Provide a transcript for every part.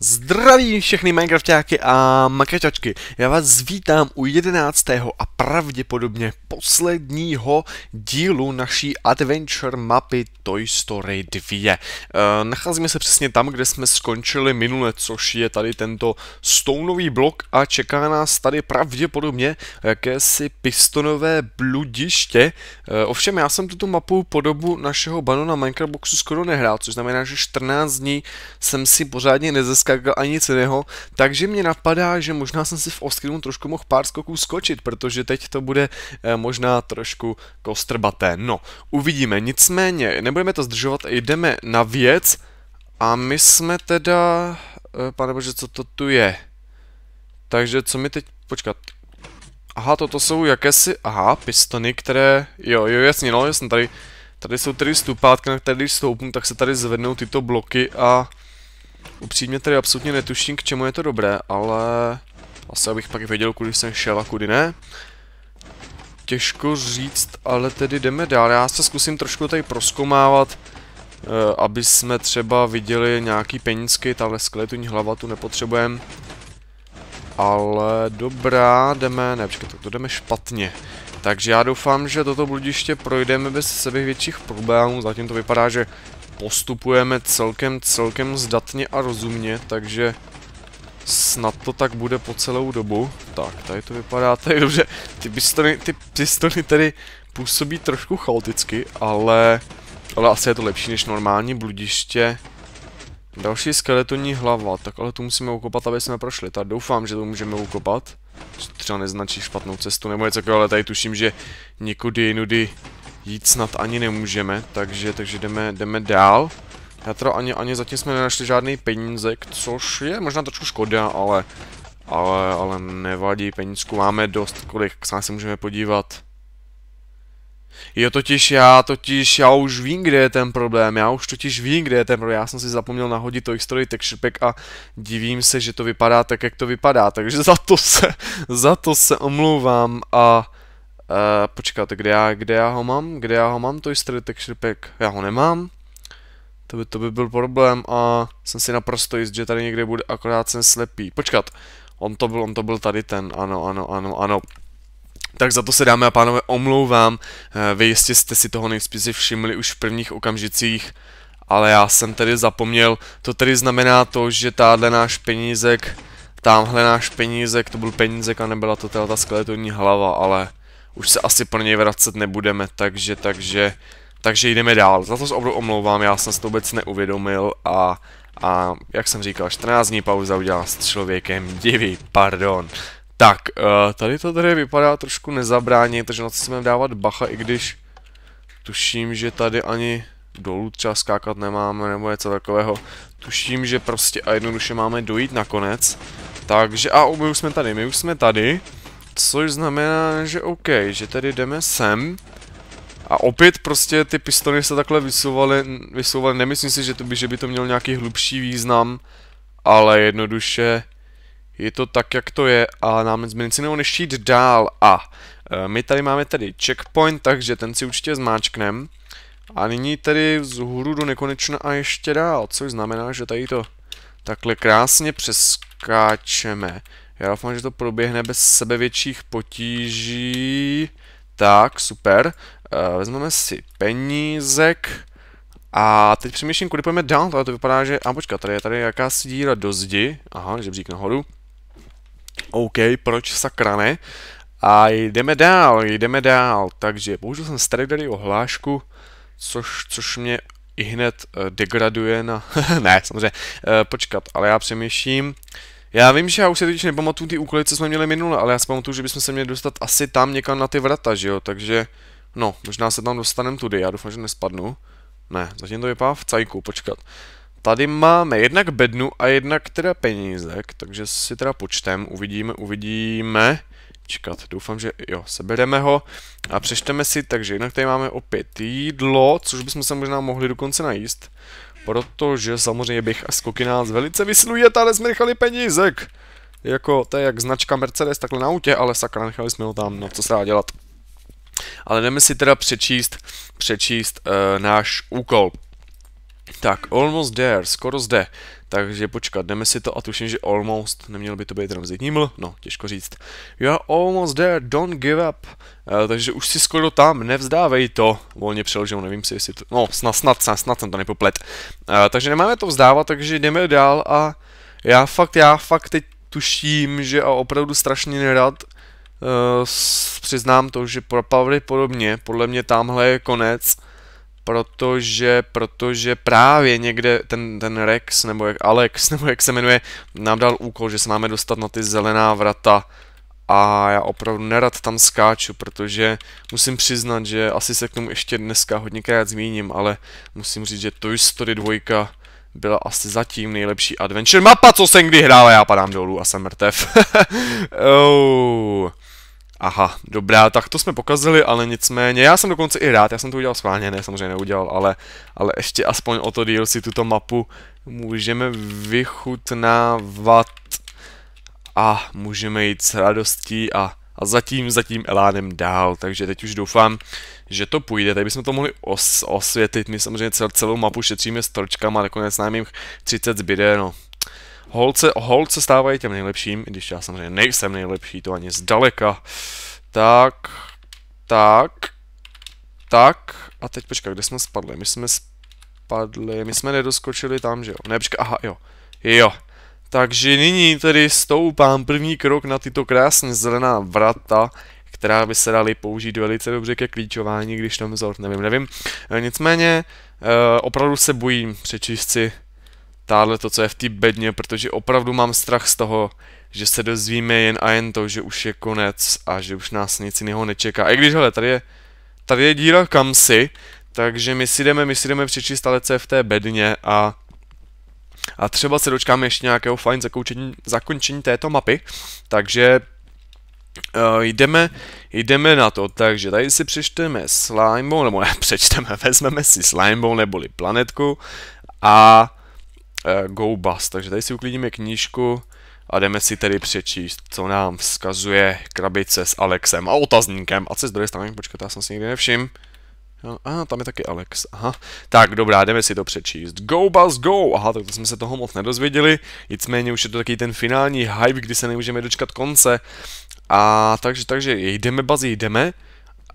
Zdravím všechny Minecraftáky a makrťačky. Já vás vítám u jedenáctého a pravděpodobně posledního dílu naší adventure mapy Toy Story 2. E, eh, nacházíme se přesně tam, kde jsme skončili minule, což je tady tento stounový blok a čeká nás tady pravděpodobně jakési pistonové bludiště. E, ovšem já jsem tuto mapu po dobu našeho banu na Minecraft Boxu skoro nehrál, což znamená, že 14 dní jsem si pořádně nezeskal skákal ani nic jiného, takže mě napadá, že možná jsem si v Oskinu trošku mohl pár skoků skočit, protože teď to bude eh, možná trošku kostrbaté. No, uvidíme, nicméně, nebudeme to zdržovat, jdeme na věc a my jsme teda... Eh, pane bože, co to tu je? Takže co mi teď... Počkat, Aha, toto jsou jakési, aha, pistony, které, jo, jo, jasně, no, jasně, tady, tady jsou tedy stupátka, na které když stoupnu, tak se tady zvednou tyto bloky a Upřímně tady absolutně netuším, k čemu je to dobré, ale... Asi abych pak věděl, kudy jsem šel a kudy ne. Těžko říct, ale tedy jdeme dál. Já se zkusím trošku tady proskomávat, eh, aby jsme třeba viděli nějaký penízky. Tahle skeletuní hlava tu nepotřebujeme. Ale dobrá, jdeme, ne, počkej, to jdeme špatně. Takže já doufám, že toto bludiště projdeme bez sebe větších problémů. Zatím to vypadá, že postupujeme celkem, celkem zdatně a rozumně, takže snad to tak bude po celou dobu. Tak, tady to vypadá tady dobře. Ty pistony, ty pistony tady působí trošku chaoticky, ale, ale asi je to lepší než normální bludiště. Další skeletonní hlava, tak ale tu musíme ukopat, aby jsme prošli. Tak doufám, že to můžeme ukopat třeba neznačí špatnou cestu nebo něco takového, ale tady tuším, že nikudy jinudy jít snad ani nemůžeme, takže, takže jdeme, jdeme dál. Já teda ani, ani zatím jsme nenašli žádný peníze, což je možná trošku škoda, ale, ale, ale nevadí, penízku máme dost, kolik k se můžeme podívat. Jo, totiž já, totiž já už vím, kde je ten problém, já už totiž vím, kde je ten problém, já jsem si zapomněl nahodit to historii texture pack a divím se, že to vypadá tak, jak to vypadá, takže za to se, za to se omlouvám a uh, počkat, kde já, kde já ho mám, kde já ho mám, to x texture pack, já ho nemám, to by, to by byl problém a jsem si naprosto jist, že tady někde bude, akorát jsem slepý, počkat, on to byl, on to byl tady ten, ano, ano, ano, ano, tak za to se dáme a pánové omlouvám, eh, vy jistě jste si toho nejspíš všimli už v prvních okamžicích, ale já jsem tedy zapomněl, to tedy znamená to, že tahle náš penízek, tamhle náš penízek, to byl penízek a nebyla to teda ta skeletonní hlava, ale už se asi pro něj vracet nebudeme, takže, takže, takže jdeme dál. Za to se omlouvám, já jsem si to vůbec neuvědomil a, a jak jsem říkal, 14 dní pauza udělá s člověkem divy, pardon. Tak, uh, tady to tady vypadá trošku nezabráně, takže na co si dávat bacha, i když tuším, že tady ani dolů třeba skákat nemáme nebo něco takového. Tuším, že prostě a jednoduše máme dojít nakonec. Takže a my už jsme tady, my už jsme tady. Což znamená, že OK, že tady jdeme sem. A opět prostě ty pistony se takhle vysouvaly, vysouvaly. nemyslím si, že, to by, že by to mělo nějaký hlubší význam, ale jednoduše je to tak, jak to je a nám z medicinou než jít dál a e, my tady máme tedy checkpoint, takže ten si určitě zmáčknem. A nyní z vzhůru do nekonečna a ještě dál, což znamená, že tady to takhle krásně přeskáčeme. Já doufám, že to proběhne bez sebevětších potíží. Tak, super. E, vezmeme si penízek. A teď přemýšlím, kudy pojďme dál, ale to vypadá, že... A počkat, tady je tady jakási díra do zdi. Aha, žebřík nahoru. OK, proč sakra ne? A jdeme dál, jdeme dál. Takže použil jsem Stridery ohlášku, což, což mě i hned eh, degraduje na... ne, samozřejmě, e, počkat, ale já přemýšlím. Já vím, že já už si teď nepamatuju ty úkoly, co jsme měli minule, ale já si pamatuju, že bychom se měli dostat asi tam někam na ty vrata, že jo, takže... No, možná se tam dostaneme tudy, já doufám, že nespadnu. Ne, zatím to vypadá v cajku, počkat. Tady máme jednak bednu a jednak teda penízek, takže si teda počtem, uvidíme, uvidíme. Čekat, doufám, že jo, sebereme ho a přečteme si, takže jinak tady máme opět jídlo, což bychom se možná mohli dokonce najíst, protože samozřejmě bych a skoky nás velice vysluje, ale jsme nechali penízek. Jako, to je jak značka Mercedes takhle na autě, ale sakra, nechali jsme ho tam, no co se dá dělat. Ale jdeme si teda přečíst, přečíst e, náš úkol. Tak, almost there, skoro zde. Takže počkat, jdeme si to a tuším, že almost, neměl by to být tranzitní ml, no, těžko říct. You are almost there, don't give up. Uh, takže už si skoro tam, nevzdávej to. Volně přeložil, nevím si, jestli to, no, snad, snad, snad, snad jsem to nepoplet. Uh, takže nemáme to vzdávat, takže jdeme dál a já fakt, já fakt teď tuším, že a opravdu strašně nerad uh, přiznám to, že pravděpodobně, podle mě tamhle je konec protože, protože právě někde ten, ten Rex, nebo jak Alex, nebo jak se jmenuje, nám dal úkol, že se máme dostat na ty zelená vrata a já opravdu nerad tam skáču, protože musím přiznat, že asi se k tomu ještě dneska hodněkrát zmíním, ale musím říct, že Toy Story 2 byla asi zatím nejlepší adventure mapa, co jsem kdy hrál, já padám dolů a jsem mrtev. oh. Aha, dobrá, tak to jsme pokazili, ale nicméně, já jsem dokonce i rád, já jsem to udělal schválně, ne, samozřejmě neudělal, ale, ale ještě aspoň o to si tuto mapu můžeme vychutnávat a můžeme jít s radostí a, a zatím, zatím elánem dál, takže teď už doufám, že to půjde, tady bychom to mohli os, osvětlit, my samozřejmě cel, celou mapu šetříme s tročkama, nakonec nám jich 30 zbyde, no, Holce, holce stávají těm nejlepším, i když já samozřejmě nejsem nejlepší, to ani zdaleka. Tak, tak, tak, a teď počkej, kde jsme spadli? My jsme spadli, my jsme nedoskočili tam, že jo? Ne, počkej, aha, jo. Jo. Takže nyní tedy stoupám první krok na tyto krásně zelená vrata, která by se daly použít velice dobře ke klíčování, když tam vzor, nevím, nevím. E, nicméně, e, opravdu se bojím přečíst si táhle to, co je v té bedně, protože opravdu mám strach z toho, že se dozvíme jen a jen to, že už je konec a že už nás nic jiného nečeká. I když, hele, tady je, tady je díra kamsi, takže my si jdeme, my si jdeme přečíst ale co je v té bedně a a třeba se dočkáme ještě nějakého fajn zakoučení, zakončení této mapy, takže uh, jdeme, jdeme na to, takže tady si přečteme Slimebone, nebo ne, přečteme, vezmeme si Slimebone neboli planetku a uh, Go Bus. Takže tady si uklidíme knížku a jdeme si tedy přečíst, co nám vzkazuje krabice s Alexem a otazníkem. A co z druhé strany, počkat, já jsem si nikdy nevšiml. A tam je taky Alex, aha. Tak, dobrá, jdeme si to přečíst. Go, bus, go! Aha, tak to jsme se toho moc nedozvěděli, nicméně už je to takový ten finální hype, kdy se nemůžeme dočkat konce. A takže, takže, jdeme, bazí, jdeme.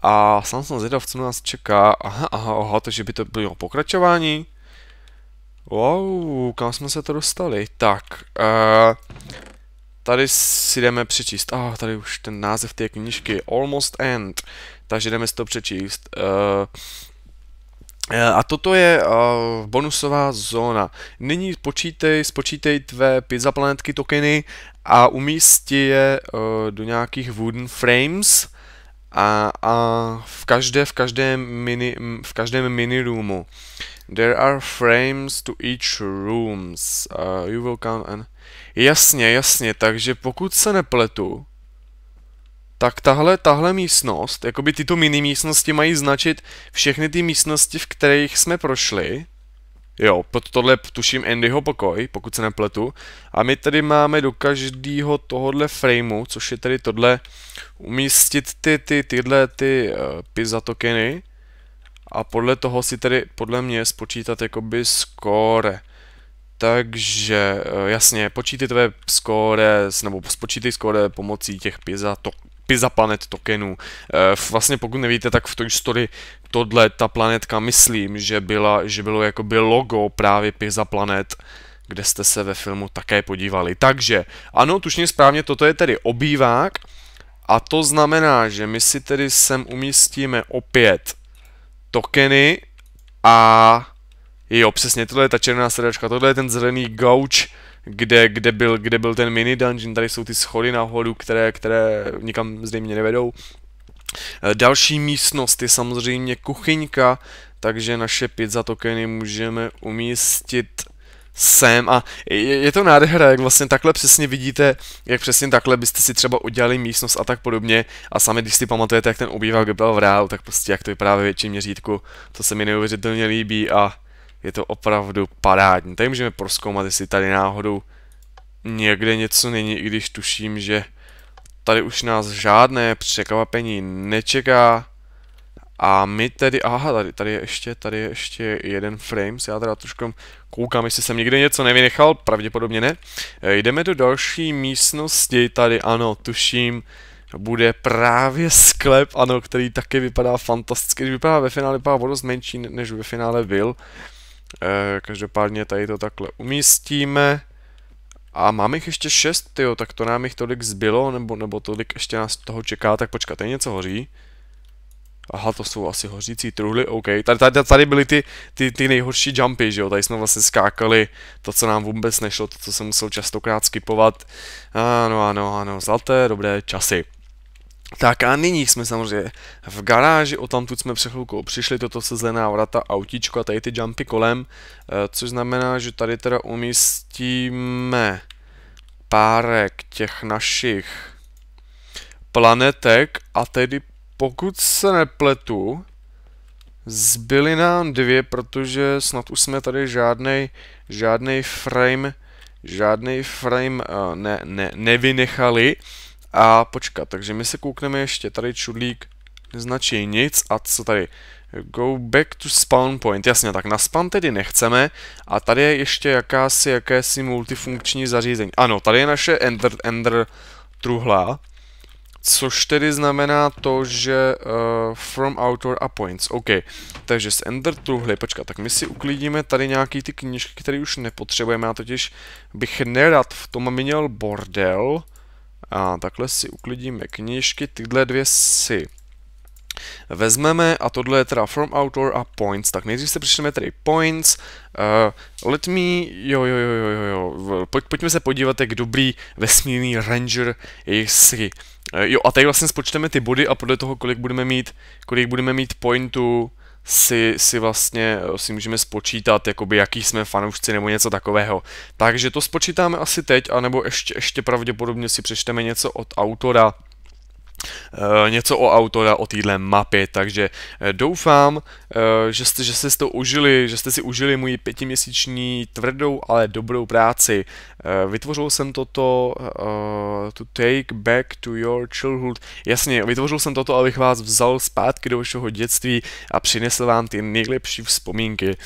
A sám jsem zvědav, co nás čeká. Aha, aha, aha, takže by to bylo pokračování. Wow, kam jsme se to dostali? Tak, uh, tady si jdeme přečíst. Ah, oh, tady už ten název té knížky, Almost End. Takže jdeme si to přečíst. Uh, a toto je uh, bonusová zóna. Nyní počítej, spočítej tvé pizza planetky tokeny a umístí je uh, do nějakých wooden frames a, a v každé, v každém mini, v každém mini roomu. There are frames to each rooms. Uh, you will come and... Jasně, jasně, takže pokud se nepletu, tak tahle, tahle místnost, jakoby tyto mini místnosti mají značit všechny ty místnosti, v kterých jsme prošli. Jo, pod tohle tuším Andyho pokoj, pokud se nepletu. A my tady máme do každého tohohle frameu, což je tady tohle, umístit ty, ty, tyhle, ty uh, pizza tokeny a podle toho si tedy podle mě spočítat jakoby score. Takže eh, jasně, počítejte score, nebo spočítej score pomocí těch pizza to, Pizza Planet tokenů. Eh, vlastně pokud nevíte, tak v Toy Story tohle ta planetka myslím, že, byla, že bylo jakoby logo právě Pizza Planet kde jste se ve filmu také podívali. Takže, ano, tušně správně, toto je tedy obývák a to znamená, že my si tedy sem umístíme opět tokeny a jo, přesně, tohle je ta černá sedačka, tohle je ten zelený gauč, kde, kde, byl, kde byl ten mini dungeon, tady jsou ty schody nahoru, které, které nikam zřejmě nevedou. Eh, další místnost je samozřejmě kuchyňka, takže naše pizza tokeny můžeme umístit sem a je, je to nádhera, jak vlastně takhle přesně vidíte, jak přesně takhle byste si třeba udělali místnost a tak podobně a sami když si pamatujete, jak ten obýval byl v reálu, tak prostě jak to vypadá ve větším měřítku, to se mi neuvěřitelně líbí a je to opravdu parádní. Tady můžeme proskoumat, jestli tady náhodou někde něco není, i když tuším, že tady už nás žádné překvapení nečeká. A my tedy, aha, tady, tady je ještě, tady je ještě jeden frames, já teda trošku koukám, jestli jsem někde něco nevynechal, pravděpodobně ne. E, jdeme do další místnosti, tady ano, tuším, bude právě sklep, ano, který taky vypadá fantasticky, když vypadá ve finále, vypadá vodost menší, než ve finále byl. E, každopádně tady to takhle umístíme. A máme jich ještě šest, jo, tak to nám jich tolik zbylo, nebo, nebo tolik ještě nás toho čeká, tak počkat, tady něco hoří. Aha, to jsou asi hořící truhly, OK. Tady, tady, tady byly ty, ty, ty nejhorší jumpy, že jo? Tady jsme vlastně skákali to, co nám vůbec nešlo, to, co jsem musel častokrát skipovat. Ano, ano, ano, zlaté, dobré časy. Tak a nyní jsme samozřejmě v garáži, o tamtud jsme před chvilkou přišli, toto se zelená vrata, autíčko a tady ty jumpy kolem, eh, což znamená, že tady teda umístíme párek těch našich planetek a tedy pokud se nepletu, zbyly nám dvě, protože snad už jsme tady žádný žádný frame, žádný frame uh, ne, ne, nevynechali. A počkat, takže my se koukneme ještě, tady čudlík neznačí nic a co tady? Go back to spawn point, jasně, tak na spawn tedy nechceme a tady je ještě jakási, jakési multifunkční zařízení. Ano, tady je naše ender, ender truhla, Což tedy znamená to, že uh, from author a points, OK. Takže z Ender truhly, počkat, tak my si uklidíme tady nějaký ty knížky, které už nepotřebujeme, já totiž bych nerad v tom měl bordel. A takhle si uklidíme knížky, tyhle dvě si vezmeme, a tohle je teda from autor a points, tak nejdřív se přečteme tady points, uh, let me, jo, jo, jo, jo, jo, Pojď, pojďme se podívat, jak dobrý vesmírný ranger jsi. Uh, jo, a tady vlastně spočteme ty body a podle toho, kolik budeme mít, kolik budeme mít pointů, si, si vlastně eh, si můžeme spočítat, jakoby jaký jsme fanoušci nebo něco takového. Takže to spočítáme asi teď, anebo ještě, ještě pravděpodobně si přečteme něco od autora, Eh, něco o autora, o téhle mapě, takže eh, doufám, eh, že jste, že jste si to užili, že jste si užili moji pětiměsíční tvrdou, ale dobrou práci. Vytvořil jsem toto uh, to take back to your childhood. Jasně, vytvořil jsem toto, abych vás vzal zpátky do vašeho dětství a přinesl vám ty nejlepší vzpomínky.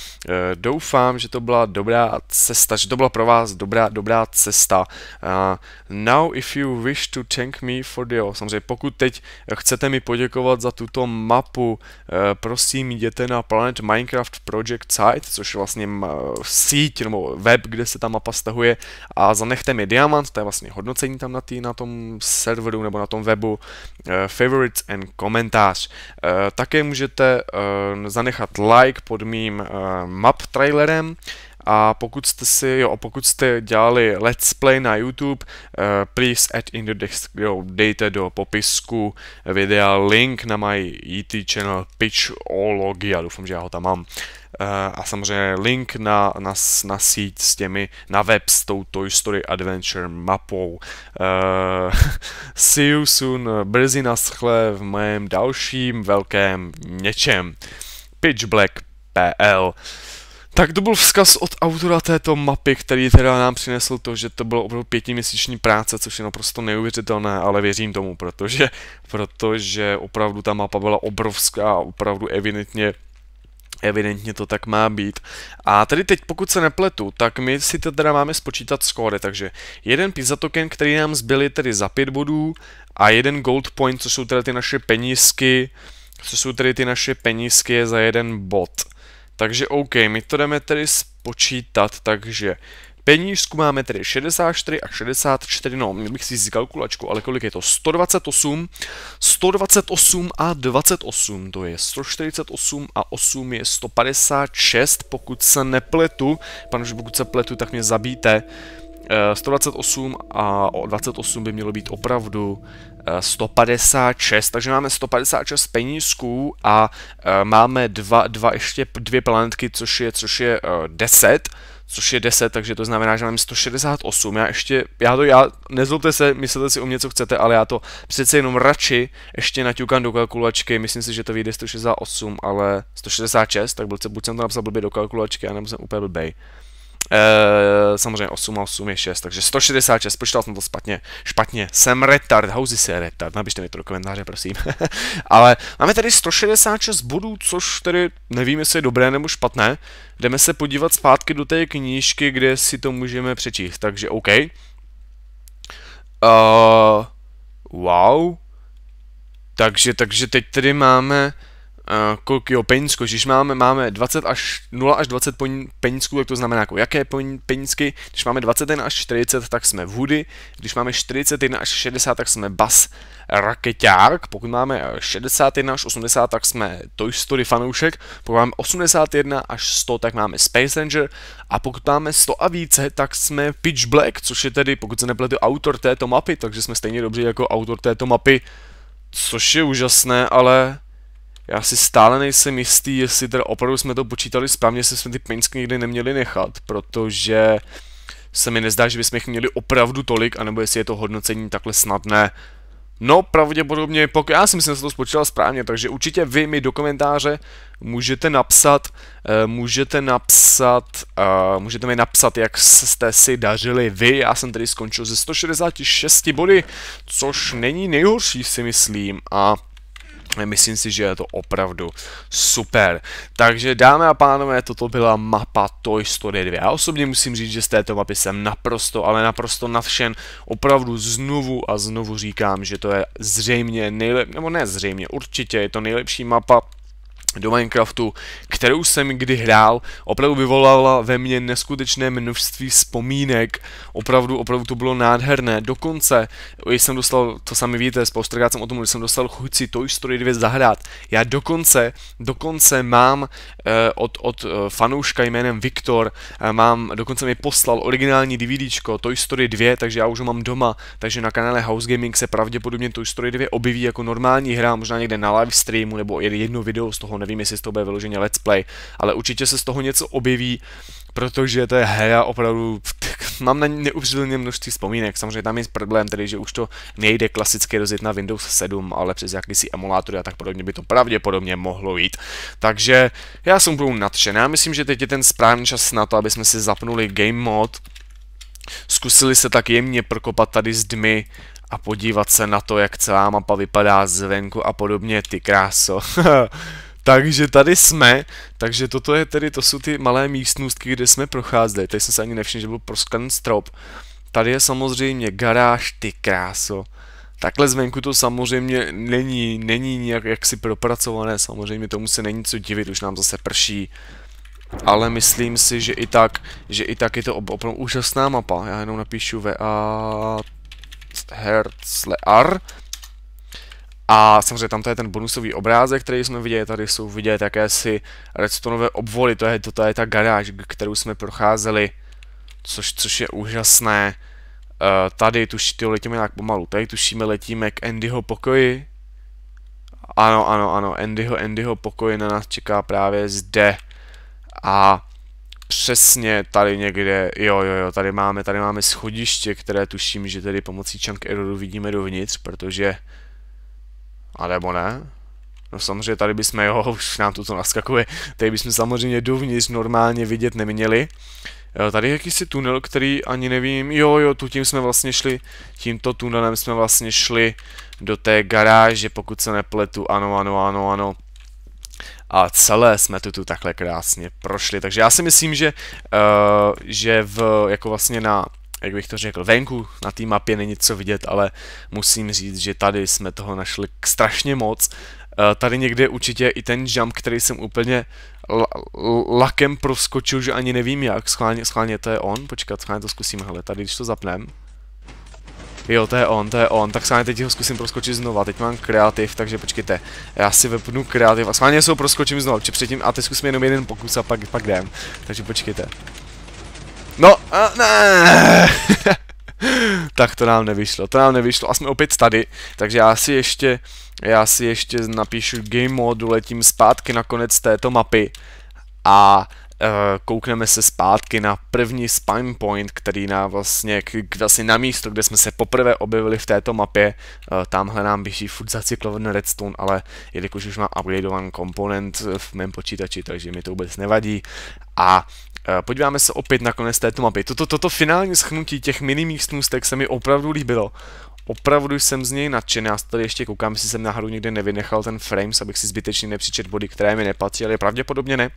Doufám, že to byla dobrá cesta, že to byla pro vás dobrá, dobrá cesta. Uh, now if you wish to thank me for the, samozřejmě pokud pokud teď chcete mi poděkovat za tuto mapu, eh, prosím jděte na Planet Minecraft Project Site, což je vlastně síť nebo web, kde se ta mapa stahuje a zanechte mi diamant, to je vlastně hodnocení tam na, tý, na tom serveru nebo na tom webu, eh, favorites and komentář. Eh, také můžete zanechat like pod mým map trailerem, a pokud jste si, jo, pokud jste dělali let's play na YouTube, uh, please add in the description, jo, dejte do popisku videa link na my YouTube channel Pitchology, já doufám, že já ho tam mám. Uh, a samozřejmě link na, na, na síť s těmi, na web s tou Toy Story Adventure mapou. Uh, see you soon, brzy naschle v mém dalším velkém něčem. Pitch Black PL. Tak to byl vzkaz od autora této mapy, který teda nám přinesl to, že to bylo opravdu pětiměsíční práce, což je naprosto neuvěřitelné, ale věřím tomu, protože, protože opravdu ta mapa byla obrovská, opravdu evidentně evidentně to tak má být. A tady teď, pokud se nepletu, tak my si to teda máme spočítat skóre, takže jeden pizza token, který nám zbyly tedy za 5 bodů a jeden gold point, co jsou tedy ty naše penízky, co jsou tedy ty naše penízky za jeden bod. Takže OK, my to jdeme tedy spočítat, takže penížku máme tedy 64 a 64, no, měl bych si vzít kalkulačku, ale kolik je to? 128, 128 a 28, to je 148 a 8 je 156, pokud se nepletu, panuže, pokud se pletu, tak mě zabijte. 128 eh, a 28 by mělo být opravdu 156, eh, takže máme 156 penízků a eh, máme dva, dva ještě dvě planetky, což je, což je 10, eh, což je 10, takže to znamená, že máme 168. Já ještě, já to, já, nezlobte se, myslete si o mě, co chcete, ale já to přece jenom radši ještě naťukám do kalkulačky, myslím si, že to vyjde 168, ale 166, tak buď, buď jsem to napsal blbě do kalkulačky, anebo jsem úplně blbej. E, samozřejmě 8 a 8 je 6, takže 166, počítal jsem to špatně, špatně, jsem retard, hauzi se retard, napište mi to do komentáře, prosím. Ale máme tady 166 bodů, což tedy nevím, jestli je dobré nebo špatné. Jdeme se podívat zpátky do té knížky, kde si to můžeme přečíst, takže OK. Uh, wow. Takže, takže teď tedy máme kolik jo, penízko, když máme, máme 20 až 0 až 20 penízků, tak to znamená jako jaké penízky, když máme 21 až 40, tak jsme vody. když máme 41 až 60, tak jsme Bas Raketák, pokud máme 61 až 80, tak jsme Toy Story fanoušek, pokud máme 81 až 100, tak máme Space Ranger a pokud máme 100 a více, tak jsme Pitch Black, což je tedy, pokud se nepletu, autor této mapy, takže jsme stejně dobří jako autor této mapy, což je úžasné, ale já si stále nejsem jistý, jestli teda opravdu jsme to počítali správně, jestli jsme ty peňsky někdy neměli nechat, protože se mi nezdá, že bychom jich měli opravdu tolik, anebo jestli je to hodnocení takhle snadné. No, pravděpodobně, pokud já si myslím, že jsem to spočítal správně, takže určitě vy mi do komentáře můžete napsat, eh, můžete napsat, eh, můžete mi napsat, jak jste si dařili vy. Já jsem tedy skončil ze 166 body, což není nejhorší, si myslím. A Myslím si, že je to opravdu super. Takže dámy a pánové, toto byla mapa Toy Story 2. Já osobně musím říct, že z této mapy jsem naprosto, ale naprosto nadšen. Opravdu znovu a znovu říkám, že to je zřejmě nejlepší, nebo ne zřejmě, určitě je to nejlepší mapa do Minecraftu, kterou jsem kdy hrál, opravdu vyvolala ve mně neskutečné množství vzpomínek, opravdu, opravdu to bylo nádherné, dokonce, když jsem dostal, to sami víte, spoustakrát jsem o tom, když jsem dostal chuť si Toy Story 2 zahrát, já dokonce, dokonce mám eh, od, od eh, fanouška jménem Viktor, eh, mám, dokonce mi poslal originální DVDčko Toy Story 2, takže já už ho mám doma, takže na kanále House Gaming se pravděpodobně Toy Story 2 objeví jako normální hra, možná někde na live streamu nebo jedno video z toho nevím, jestli z toho bude vyloženě let's play, ale určitě se z toho něco objeví, protože to je hra opravdu, tak, mám na ní množství vzpomínek, samozřejmě tam je problém tedy, že už to nejde klasicky rozjet na Windows 7, ale přes jakýsi emulátory a tak podobně by to pravděpodobně mohlo jít. Takže já jsem byl nadšený, já myslím, že teď je ten správný čas na to, aby jsme si zapnuli game mod, zkusili se tak jemně prokopat tady z dmy, a podívat se na to, jak celá mapa vypadá zvenku a podobně, ty kráso. Takže tady jsme, takže toto je tedy, to jsou ty malé místnostky, kde jsme procházeli. Tady jsem se ani nevšiml, že byl prosklen strop. Tady je samozřejmě garáž, ty kráso. Takhle zvenku to samozřejmě není, není nějak jaksi propracované, samozřejmě tomu se není co divit, už nám zase prší. Ale myslím si, že i tak, že i tak je to opravdu úžasná mapa. Já jenom napíšu VA e R. A samozřejmě tam to je ten bonusový obrázek, který jsme viděli, tady jsou vidět jakési redstoneové obvoly, to je, to, to je ta garáž, kterou jsme procházeli, což, což je úžasné. Uh, tady tuši, ty letíme nějak pomalu, tady tušíme letíme k Andyho pokoji. Ano, ano, ano, Andyho, Andyho pokoji na nás čeká právě zde. A přesně tady někde, jo, jo, jo, tady máme, tady máme schodiště, které tuším, že tedy pomocí Chunk Erroru vidíme dovnitř, protože a nebo ne? No samozřejmě tady bychom, jo, už nám to naskakuje, tady bychom samozřejmě dovnitř normálně vidět neměli. Eh, tady je jakýsi tunel, který ani nevím, jo jo, tu tím jsme vlastně šli, tímto tunelem jsme vlastně šli do té garáže, pokud se nepletu, ano, ano, ano, ano. A celé jsme tu tu takhle krásně prošli, takže já si myslím, že, uh, že v, jako vlastně na jak bych to řekl, venku na té mapě není co vidět, ale musím říct, že tady jsme toho našli strašně moc. Eh, tady někde určitě i ten jump, který jsem úplně lakem proskočil, že ani nevím jak. Schválně, schválně to je on, počkat, schválně to zkusím, hele, tady když to zapnem. Jo, to je on, to je on, tak schválně teď ho zkusím proskočit znova, teď mám kreativ, takže počkejte, já si vepnu kreativ a schválně se ho proskočím znova, protože předtím, a teď zkusím jenom jeden pokus a pak, pak jdem, takže počkejte. No, a ne. tak to nám nevyšlo, to nám nevyšlo a jsme opět tady, takže já si ještě, já si ještě napíšu game modu, letím zpátky na konec této mapy a e, koukneme se zpátky na první spine point, který na vlastně, k, k, vlastně na místo, kde jsme se poprvé objevili v této mapě, e, tamhle nám běží furt zacyklovaný redstone, ale jelikož už mám upgradeovaný komponent v mém počítači, takže mi to vůbec nevadí a Eh, podíváme se opět na konec této mapy. Toto, toto finální schnutí těch mini snůstek se mi opravdu líbilo. Opravdu jsem z něj nadšený, já tady ještě koukám, jestli jsem náhodou někde nevynechal ten frames, abych si zbytečně nepřičet body, které mi nepatří, ale pravděpodobně ne.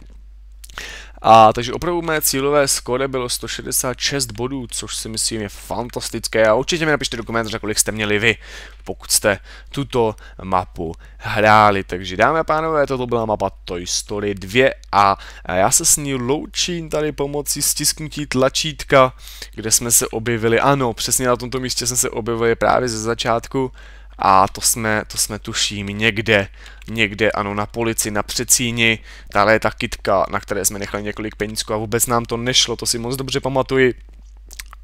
A takže opravdu mé cílové skóre bylo 166 bodů, což si myslím je fantastické a určitě mi napište do komentáře, kolik jste měli vy, pokud jste tuto mapu hráli. Takže dámy a pánové, toto byla mapa Toy Story 2 a já se s ní loučím tady pomocí stisknutí tlačítka, kde jsme se objevili, ano, přesně na tomto místě jsme se objevili právě ze začátku, a to jsme, to jsme tuším někde, někde ano na polici, na přecíni, tahle je ta kitka, na které jsme nechali několik penízků a vůbec nám to nešlo, to si moc dobře pamatuji.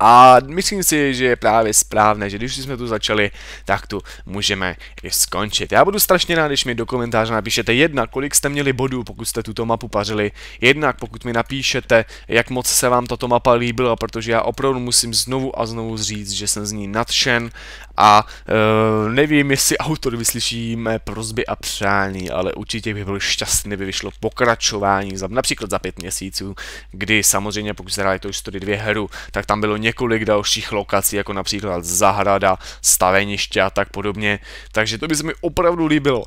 A myslím si, že je právě správné, že když jsme tu začali, tak tu můžeme i skončit. Já budu strašně rád, když mi do komentáře napíšete jednak, kolik jste měli bodů, pokud jste tuto mapu pařili, jednak pokud mi napíšete, jak moc se vám tato mapa líbila, protože já opravdu musím znovu a znovu říct, že jsem z ní nadšen a e, nevím, jestli autor vyslyší mé prozby a přání, ale určitě by byl šťastný, kdyby vyšlo pokračování, za, například za pět měsíců, kdy samozřejmě, pokud se hráli to Story dvě hru, tak tam bylo několik dalších lokací, jako například zahrada, staveniště a tak podobně, takže to by se mi opravdu líbilo.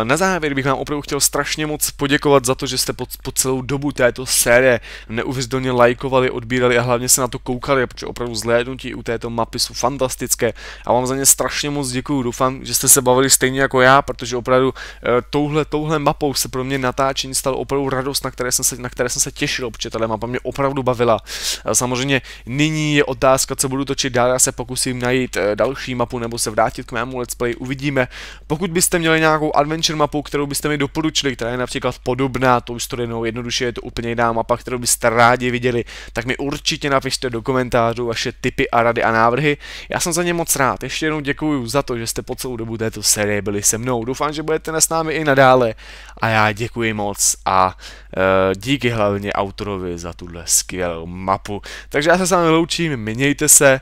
E, na závěr bych vám opravdu chtěl strašně moc poděkovat za to, že jste po, po celou dobu této série neuvěřitelně lajkovali, odbírali a hlavně se na to koukali, protože opravdu zhlédnutí u této mapy jsou fantastické a vám za ně strašně moc děkuju. Doufám, že jste se bavili stejně jako já, protože opravdu e, touhle, touhle mapou se pro mě natáčení stalo opravdu radost, na které jsem se, na které jsem se těšil, protože tato mapa mě opravdu bavila. A eh, samozřejmě nyní je otázka, co budu točit dál, já se pokusím najít e, další mapu nebo se vrátit k mému let's play, uvidíme. Pokud byste měli nějakou adventure mapu, kterou byste mi doporučili, která je například podobná tou studenou, jednoduše je to úplně jiná mapa, kterou byste rádi viděli, tak mi určitě napište do komentářů vaše tipy a rady a návrhy. Já jsem za ně moc rád tentokrát ještě jednou děkuji za to, že jste po celou dobu této série byli se mnou. Doufám, že budete na s námi i nadále a já děkuji moc a e, díky hlavně autorovi za tuhle skvělou mapu. Takže já se s vámi loučím, mějte se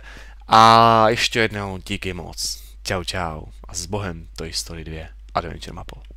a ještě jednou díky moc. Čau čau a s bohem to je 2 Adventure mapou.